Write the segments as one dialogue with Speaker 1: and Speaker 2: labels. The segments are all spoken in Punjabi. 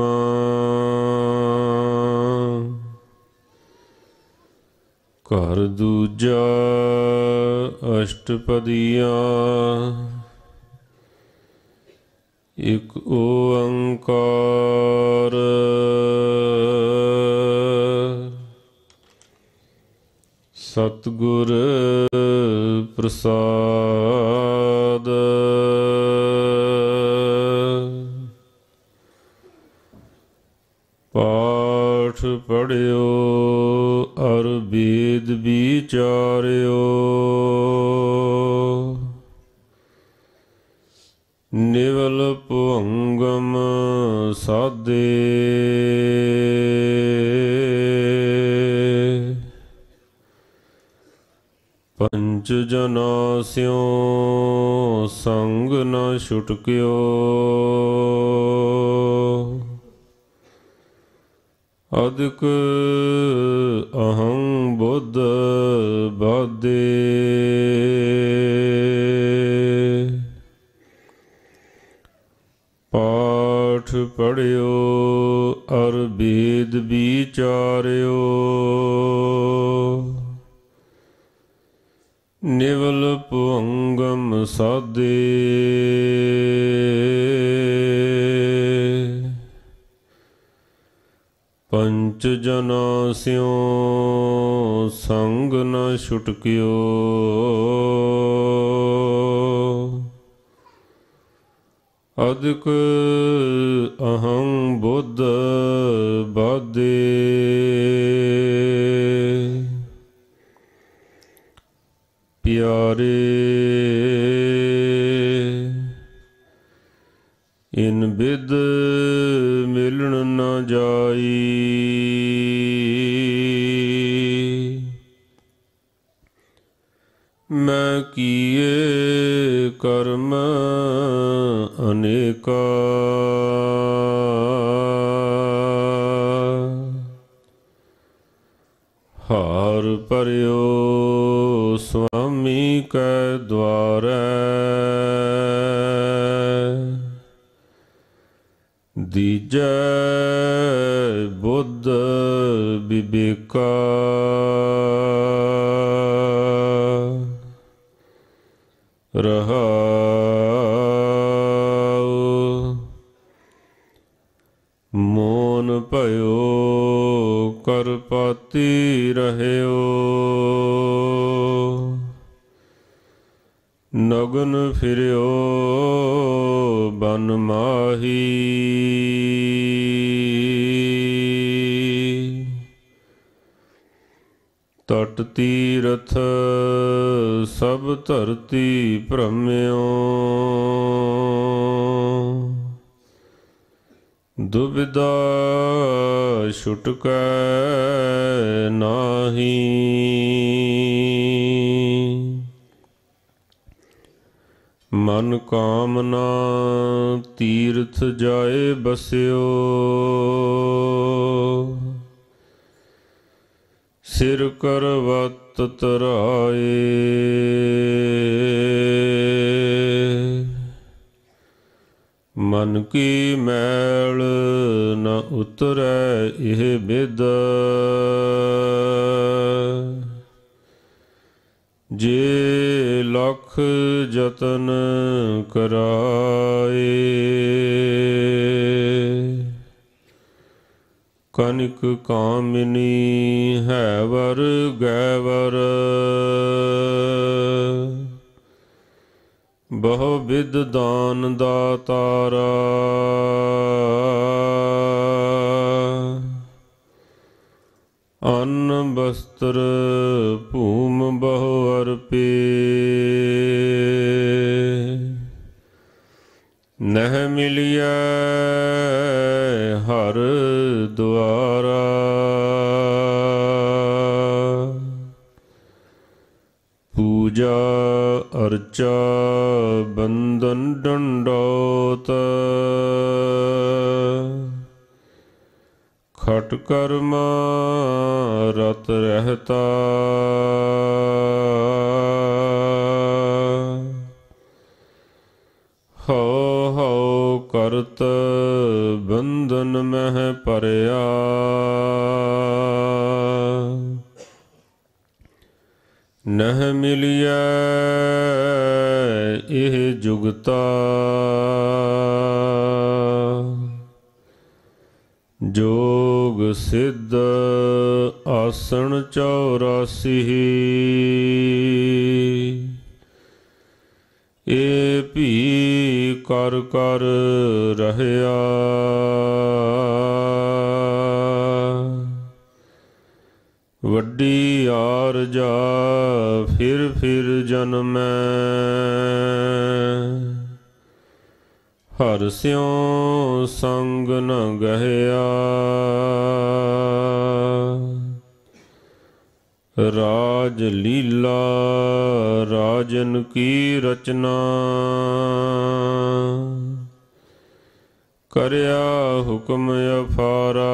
Speaker 1: ਕਰ ਘਰ ਦੂਜਾ ਅਸ਼ਟਪਦੀਆਂ ਇਕ ਓੰਕਾਰ ਸਤਗੁਰ ਪ੍ਰਸਾਦ ਪੜਿਓ ਅਰ ਵੇਦ ਵਿਚਾਰਿਓ ਨਿਵਲ ਭੰਗਮ ਸਾਦੇ ਪੰਜ ਜਨਾ ਸਿਉ ਸੰਗ ਨ ਛੁਟਕਿਓ ਅਦਕ ਅਹੰ ਬੁੱਧ ਬਾਦੇ ਪਾਠ ਪੜਿਓ ਅਰ ਵੇਦ ਵਿਚਾਰਿਓ ਨਿਵਲ ਪੁੰਗਮ ਸਾਦੇ ਪੰਚ ਜਨ ਸਿਉ ਸੰਗ ਨ ਛੁਟਕਿਓ ਅਦਕ ਅਹੰ ਬੁੱਧ ਬਾਦੇ ਮਿਲਣ ਨਾ ਜਾਈ ਮੈਂ ਕੀਏ ਕਰਮ ਅਨੇਕਾ ਹਾਰ ਪਰਿਓ ਸੁਆਮੀ ਕੈ ਦਵਾਰੈ ਜੈ ਬੁੱਧ ਬਿਬੇਕਾ ਰਹਾਉ ਮੋਨ ਭਇਓ ਕਰਪਾਤੀ ਰਹਿਓ ਨਗਨ ਫਿਰਿਓ ਬਨ ਮਾਹੀ ਤਟ ਤੀਰਥ ਸਭ ਧਰਤੀ ਭ੍ਰਮਿਓ ਦੁਬਿਦਾ ਛੁਟਕੈ ਨਾਹੀ ਮਨ ਕਾਮਨਾ ਤੀਰਥ ਜਾਏ ਬਸਿਓ ਸਿਰ ਕਰਵਤ ਤਰਾਏ ਮਨ ਕੀ ਮੈਲ ਨ ਉਤਰੈ ਇਹ ਬਿਦ ਜੇ ਲਖ ਯਤਨ ਕਰਾਏ ਕਨਿਕ ਕਾਮਿਨੀ ਹੈ ਵਰ ਗੈਵਰ ਬਹੁ ਵਿਦ ਦਾਨ ਦਾਤਾਰਾ ਅੰਨ ਬਸਤਰ ਭੂਮ ਬਹੁ ਅਰਪੇ ਪੂਜਾ ਅਰਚਾ ਬੰਦਨ ਡੰਡੋਤ ਖਟ ਕਰਮ ਰਤ ਰਹਤਾ ਨਹ ਮਿਲਿਆ ਇਹ ਜੁਗਤਾ ਜੋਗ ਸਿੱਧ ਆਸਣ 84 ਏ ਭੀ ਕਰ ਕਰ ਰਹਿਆ ਵੱਡੀ ਆਰ ਜਾ ਫਿਰ ਫਿਰ ਜਨਮੈ ਹਰ ਸਿਉ ਸੰਗ ਨ ਗਹਿਆ ਰਾਜ ਲੀਲਾ ਰਾਜਨ ਕੀ ਰਚਨਾ ਕਰਿਆ ਹੁਕਮ ਅਫਾਰਾ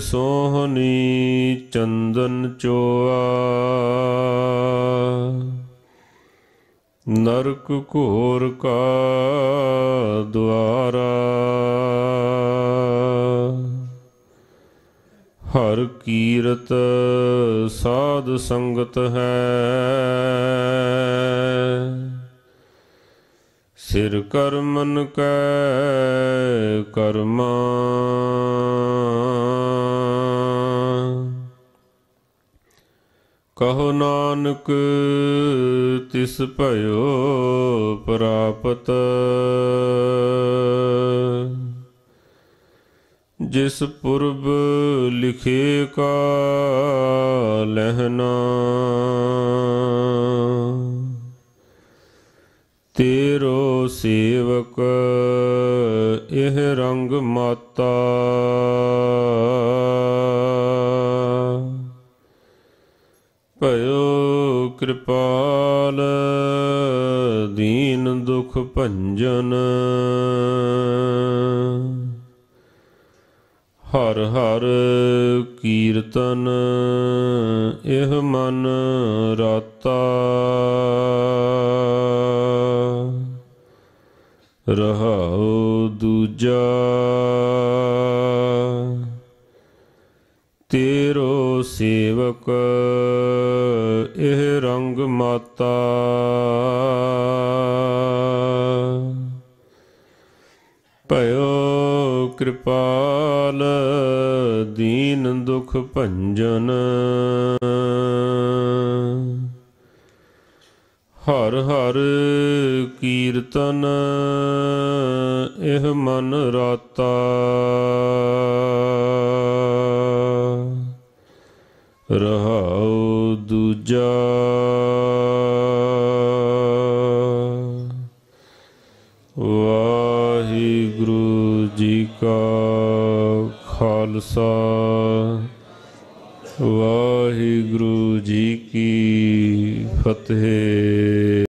Speaker 1: ਸੋਹਣੀ ਚੰਦਨ ਚੋਆ ਨਰਕ ਘੋਰ ਕਾ ਦੁਆਰਾ ਹਰ ਕੀਰਤ ਸਾਧ ਸੰਗਤ ਹੈ ਸਿਰ ਕਰਮਨ ਕੈ ਕਰਮਾ ਕਹੋ ਨਾਨਕ ਤਿਸ ਭਇਓ ਪ੍ਰਾਪਤ ਜਿਸ ਪੁਰਬ ਲਿਖੇ ਕਾ ਲਹਿਨਾ ਸੇਵਕ ਇਹ ਰੰਗ ਮਾਤਾ ਭਇਓ ਕਿਰਪਾਲ ਦੀਨ ਦੁਖ ਭੰਜਨ ਹਰ ਹਰ ਕੀਰਤਨ ਇਹ ਮਨ ਰਾਤਾ ਰਹਾਉ ਦੂਜਾ ਤੇਰੋ ਸੇਵਕ ਇਹ ਰੰਗ ਮਾਤਾ ਭਇਓ ਕਿਰਪਾਲ ਦੀਨ ਦੁਖ ਭੰਜਨ ਹਰ ਹਰ ਕੀਰਤਨ ਇਹ ਮਨ ਰਾਤਾ ਰਹਾਉ ਦੂਜਾ ਵਾਹਿਗੁਰੂ ਜੀ ਕਾ ਖਾਲਸਾ ਵਾਹਿਗੁਰੂ ਜੀ ਕੀ ਫਤਿਹ